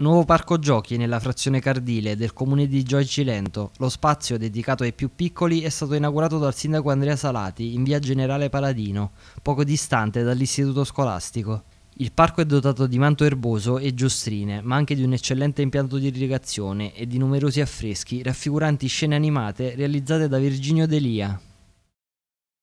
Nuovo parco giochi nella frazione Cardile del comune di Gioi Cilento. Lo spazio dedicato ai più piccoli è stato inaugurato dal sindaco Andrea Salati in via Generale Paladino, poco distante dall'istituto scolastico. Il parco è dotato di manto erboso e giostrine, ma anche di un eccellente impianto di irrigazione e di numerosi affreschi raffiguranti scene animate realizzate da Virginio Delia.